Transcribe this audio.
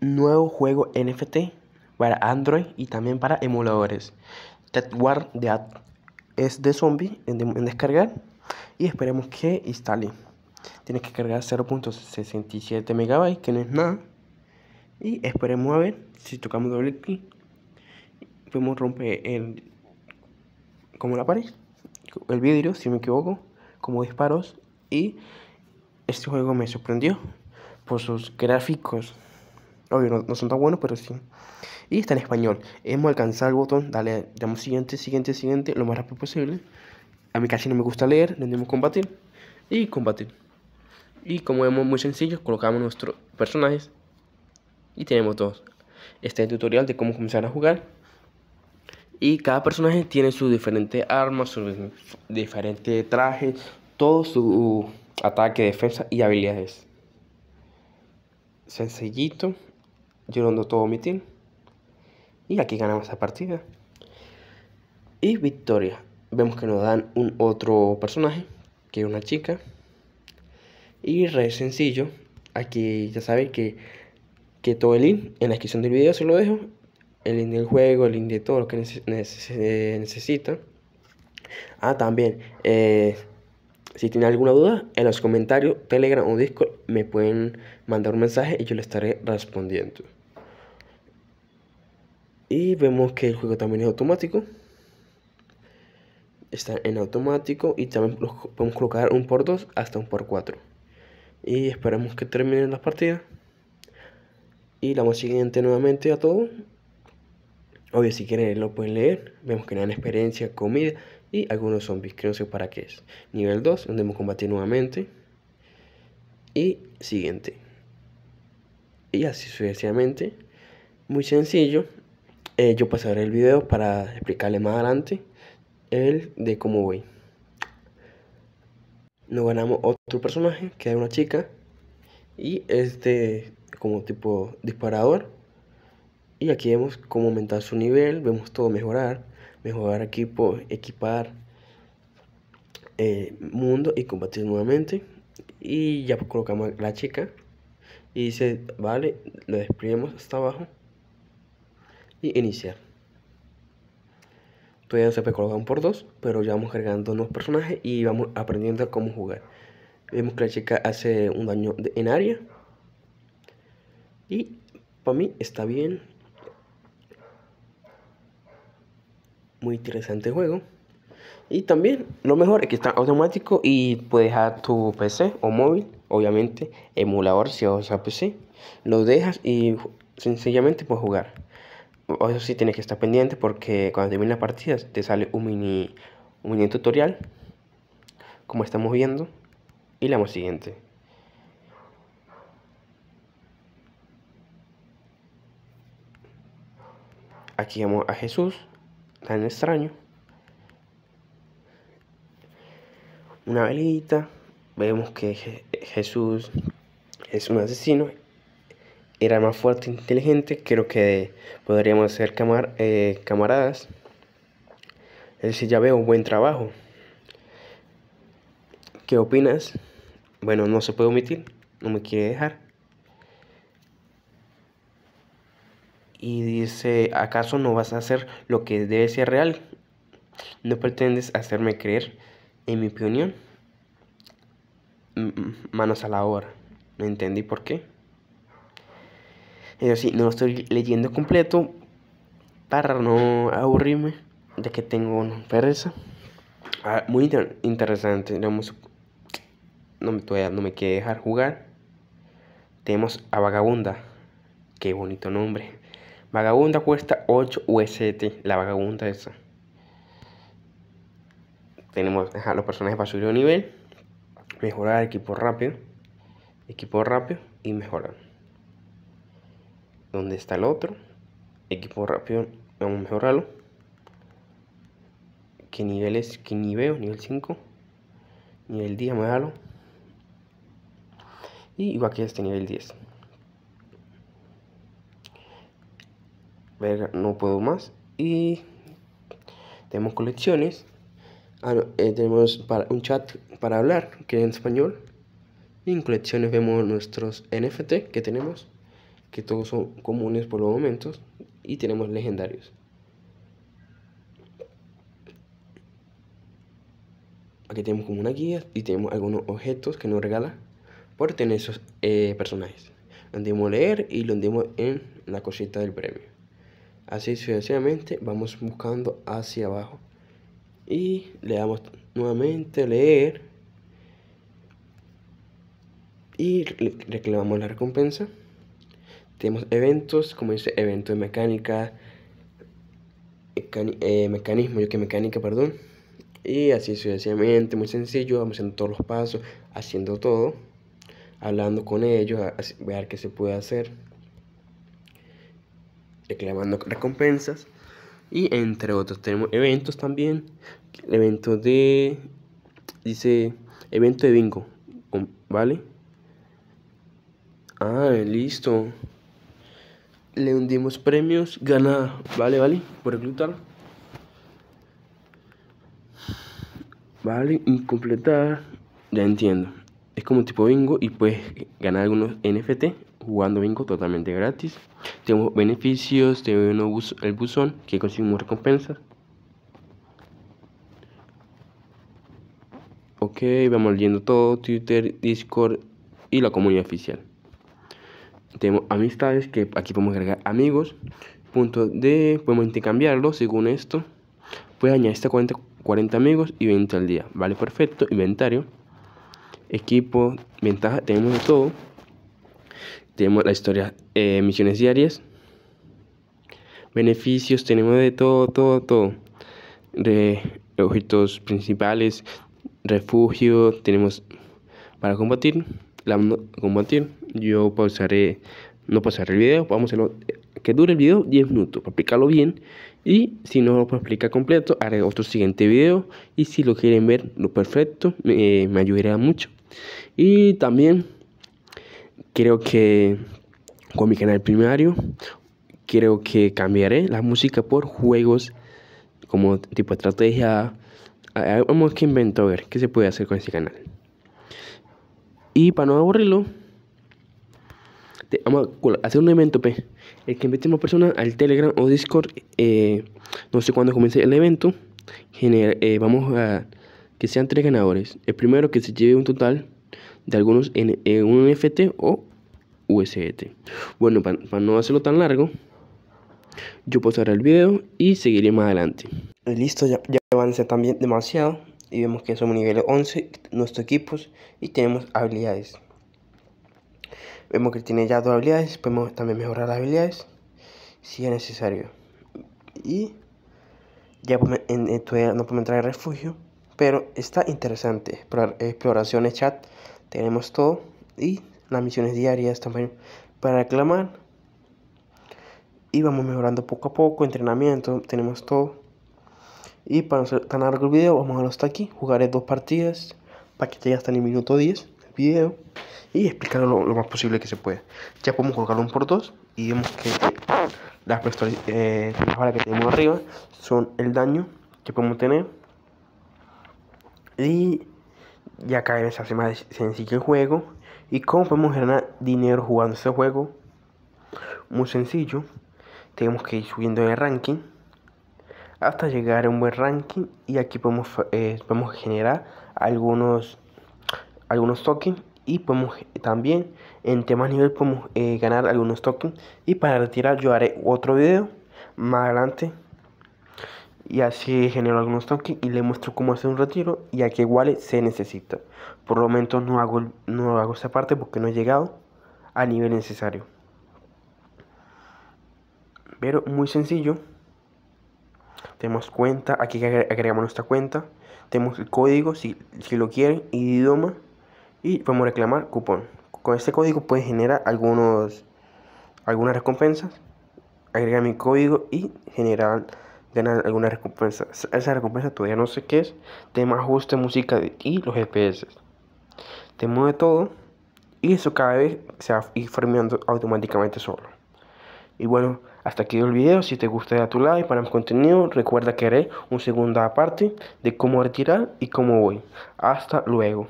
nuevo juego NFT para Android y también para emuladores. Dead War es de zombie en, descargar y esperemos que instale. Tiene que cargar 0.67 megabytes, que no es nada. Y esperemos a ver si tocamos doble clic. Podemos romper el, como la pared, el vidrio, si me equivoco, como disparos. Y este juego me sorprendió por sus gráficos Obvio, no, no, son tan buenos, pero sí. Y está en español. Hemos alcanzado el botón, dale, damos siguiente, siguiente, siguiente, lo más rápido posible. A mí casi no me gusta leer, damos combatir y combatir. Y como vemos, muy sencillo, colocamos nuestros personajes y tenemos todos Este es el tutorial de cómo comenzar a jugar. Y cada personaje tiene su diferente arma, su diferente traje, todo su ataque, defensa y habilidades. Sencillito, yo ando todo mi team. Y aquí ganamos la partida. Y victoria. Vemos que nos dan un otro personaje, que es una chica. Y re sencillo. Aquí ya saben que, que todo el link en la descripción del video se lo dejo. El link del juego, el link de todo lo que eh, necesita. Ah, también. Eh, si tienen alguna duda, en los comentarios, Telegram o Discord me pueden mandar un mensaje y yo le estaré respondiendo. Y vemos que el juego también es automático. Está en automático y también podemos colocar un por dos hasta un por 4. Y esperamos que terminen las partidas. Y la más siguiente nuevamente a todo. Obvio, si quieren lo pueden leer. Vemos que le dan experiencia, comida y algunos zombies, que no sé para qué es. Nivel 2, donde hemos combatido nuevamente. Y siguiente. Y así sucesivamente. Muy sencillo, eh, yo pasaré el video para explicarle más adelante el de cómo voy. Nos ganamos otro personaje, que es una chica, y este como tipo disparador. Y aquí vemos cómo aumentar su nivel, vemos todo mejorar, mejorar equipo, equipar eh, mundo y combatir nuevamente. Y ya colocamos la chica y dice, vale, lo desplieguemos hasta abajo y iniciar. Todavía no se colocan por dos, pero ya vamos cargando unos personajes y vamos aprendiendo cómo jugar. Vemos que la chica hace un daño en área. Y para mí está bien. Muy interesante juego. Y también lo mejor es que está automático y puedes dejar tu PC o móvil, obviamente, emulador si usas PC. Lo dejas y sencillamente puedes jugar eso sí, tienes que estar pendiente porque cuando termina la partida te sale un mini, un mini tutorial, como estamos viendo, y le damos siguiente. Aquí vemos a Jesús, tan extraño. Una velita, vemos que Jesús es un asesino era más fuerte e inteligente, creo que podríamos ser camar eh, camaradas. Es sí ya veo un buen trabajo. ¿Qué opinas? Bueno, no se puede omitir, no me quiere dejar. Y dice, ¿acaso no vas a hacer lo que debe ser real? ¿No pretendes hacerme creer en mi opinión? manos a la obra. No entendí por qué. Eso sí, no lo estoy leyendo completo para no aburrirme, De que tengo una pereza. Ah, muy interesante, no me, no me quiere dejar jugar. Tenemos a Vagabunda, qué bonito nombre. Vagabunda cuesta 8 UST, la vagabunda esa. Tenemos a los personajes para subir de nivel, mejorar equipo rápido, equipo rápido y mejorar dónde está el otro. Equipo rápido, vamos a mejorarlo. ¿Qué nivel es? ¿Qué nivel? Nivel 5. Nivel 10, mejorarlo. Y igual que este nivel 10. no puedo más. Y tenemos colecciones. Ah, eh, tenemos para, un chat para hablar, que es en español. Y en colecciones vemos nuestros NFT que tenemos que todos son comunes por los momentos, y tenemos legendarios. Aquí tenemos como una guía y tenemos algunos objetos que nos regala por tener esos eh, personajes. Lo a leer y lo andemos en la cosita del premio. Así sucesivamente vamos buscando hacia abajo. Y le damos nuevamente leer. Y reclamamos la recompensa. Tenemos eventos, como dice, evento de mecánica, eh, mecanismo, yo que mecánica, perdón. Y así sucesivamente, muy sencillo, vamos haciendo todos los pasos, haciendo todo, hablando con ellos, a, ver qué se puede hacer, reclamando recompensas. Y entre otros, tenemos eventos también, el evento de, dice, evento de bingo, ¿vale? Ah, listo. Le hundimos premios, gana, vale, vale, por reclutar. Vale, incompletar, ya entiendo. Es como un tipo bingo y puedes ganar algunos NFT jugando bingo totalmente gratis. Tenemos beneficios, tenemos el buzón que conseguimos recompensa Ok, vamos leyendo todo, Twitter, Discord y la comunidad oficial tenemos amistades, que aquí podemos agregar amigos, Punto de, podemos intercambiarlo según esto. Puedes añadir hasta 40, 40 amigos y 20 al día. Vale, perfecto. Inventario, equipo, ventaja, tenemos de todo. Tenemos la historia, eh, misiones diarias, beneficios, tenemos de todo, todo, todo. De objetos principales, refugio, tenemos para combatir, la, combatir, yo pausaré, no pausaré el video, vamos a eh, que dure el video 10 minutos, para explicarlo bien. Y si no lo puedo completo, haré otro siguiente video. Y si lo quieren ver, lo perfecto, eh, me ayudaría mucho. Y también creo que con mi canal primario, creo que cambiaré la música por juegos como tipo estrategia. Vamos que invento a ver qué se puede hacer con ese canal. Y para no aburrirlo, vamos a hacer un evento, P, el que invitemos personas al Telegram o Discord, eh, no sé cuándo comience el evento, eh, vamos a que sean tres ganadores. El primero que se lleve un total de algunos en, un NFT o USDT. Bueno, para no hacerlo tan largo, yo posaré el video y seguiré más adelante. Eh, listo, ya, ya avancé también demasiado y vemos que somos nivel 11, nuestros equipos y tenemos habilidades. Vemos que tiene ya dos habilidades, podemos también mejorar las habilidades si es necesario. Y ya no podemos entrar en refugio, pero está interesante. exploraciones, chat, tenemos todo. Y las misiones diarias también para reclamar. Y vamos mejorando poco a poco, entrenamiento, tenemos todo. Y para no ser tan largo el video, vamos a hasta aquí. Jugaré dos partidas, para que llegue en el minuto 10 video y explicarlo lo, más posible que se pueda. Ya podemos colocarlo un por dos y vemos que eh, las, eh, que tenemos arriba son el daño que podemos tener. Y ya cada vez hace más sencillo el juego. Y cómo podemos ganar dinero jugando este juego. Muy sencillo. Tenemos que ir subiendo el ranking hasta llegar a un buen ranking y aquí podemos, eh, podemos generar algunos algunos tokens y podemos eh, también en temas nivel podemos eh, ganar algunos tokens y para retirar yo haré otro video más adelante y así genero algunos tokens y le muestro cómo hacer un retiro y a qué wallet se necesita por lo momento no hago, no hago esta parte porque no he llegado al nivel necesario pero muy sencillo tenemos cuenta, aquí agregamos nuestra cuenta, tenemos el código si, si lo quieren, idioma y podemos reclamar cupón. Con este código puedes generar algunos, algunas recompensas, agregar mi código y generar ganar alguna recompensa. Esa recompensa todavía no sé qué es. Tema ajuste, música y los GPS. Te mueve todo y eso cada vez se va a formando automáticamente solo. Y bueno, hasta aquí el video. Si te gusta, da tu like para más contenido. Recuerda que haré una segunda parte de cómo retirar y cómo voy. Hasta luego.